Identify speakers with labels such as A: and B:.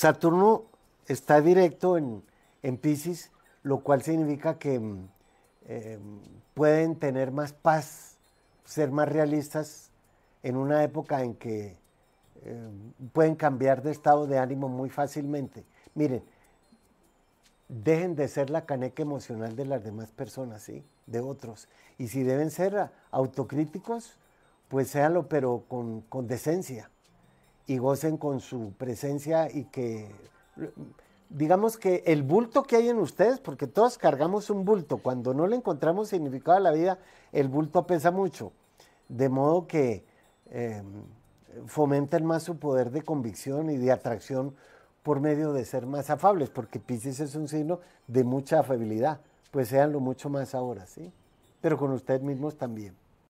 A: Saturno está directo en, en Pisces, lo cual significa que mm, eh, pueden tener más paz, ser más realistas en una época en que eh, pueden cambiar de estado de ánimo muy fácilmente. Miren, dejen de ser la caneca emocional de las demás personas, ¿sí? de otros. Y si deben ser autocríticos, pues seanlo, pero con decencia y gocen con su presencia y que digamos que el bulto que hay en ustedes, porque todos cargamos un bulto, cuando no le encontramos significado a la vida, el bulto pesa mucho, de modo que em, fomenten más su poder de convicción y de atracción por medio de ser más afables, porque Pisces es un signo de mucha afabilidad, pues seanlo mucho más ahora, ¿sí? Pero con ustedes mismos también.